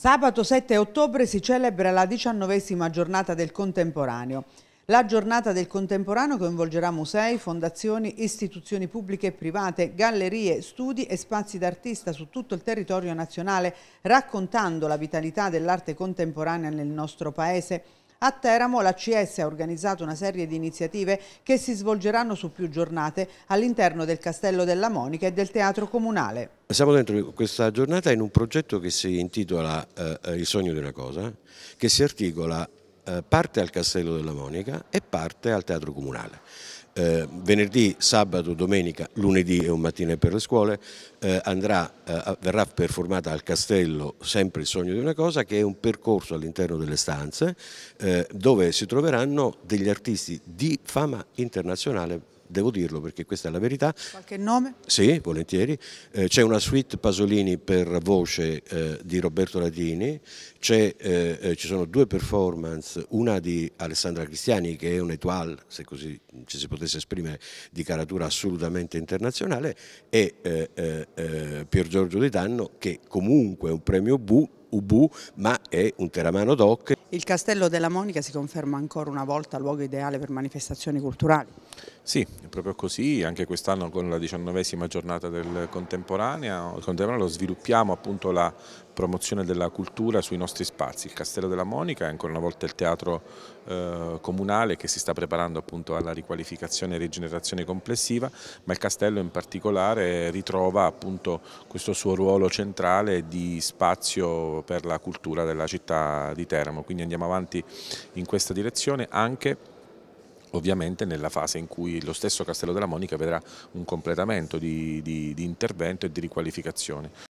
Sabato 7 ottobre si celebra la diciannovesima giornata del contemporaneo. La giornata del contemporaneo coinvolgerà musei, fondazioni, istituzioni pubbliche e private, gallerie, studi e spazi d'artista su tutto il territorio nazionale, raccontando la vitalità dell'arte contemporanea nel nostro paese. A Teramo la CS ha organizzato una serie di iniziative che si svolgeranno su più giornate all'interno del Castello della Monica e del Teatro Comunale. Siamo dentro questa giornata in un progetto che si intitola eh, Il sogno di una cosa, che si articola eh, parte al Castello della Monica e parte al Teatro Comunale eh, venerdì, sabato, domenica, lunedì è un mattino per le scuole, eh, andrà, eh, verrà performata al castello sempre il sogno di una cosa che è un percorso all'interno delle stanze eh, dove si troveranno degli artisti di fama internazionale devo dirlo perché questa è la verità. Qualche nome? Sì, volentieri. Eh, c'è una suite Pasolini per voce eh, di Roberto Latini, eh, eh, ci sono due performance, una di Alessandra Cristiani che è un se così ci si potesse esprimere, di caratura assolutamente internazionale e eh, eh, Pier Giorgio Di Tanno che comunque è un premio UBU, UB ma è un teramano doc il Castello della Monica si conferma ancora una volta luogo ideale per manifestazioni culturali. Sì, è proprio così, anche quest'anno con la diciannovesima giornata del contemporaneo, contemporaneo sviluppiamo appunto la promozione della cultura sui nostri spazi, il Castello della Monica è ancora una volta il Teatro eh, Comunale che si sta preparando appunto alla riqualificazione e rigenerazione complessiva, ma il Castello in particolare ritrova appunto questo suo ruolo centrale di spazio per la cultura della città di Teramo, quindi andiamo avanti in questa direzione anche ovviamente nella fase in cui lo stesso Castello della Monica vedrà un completamento di, di, di intervento e di riqualificazione.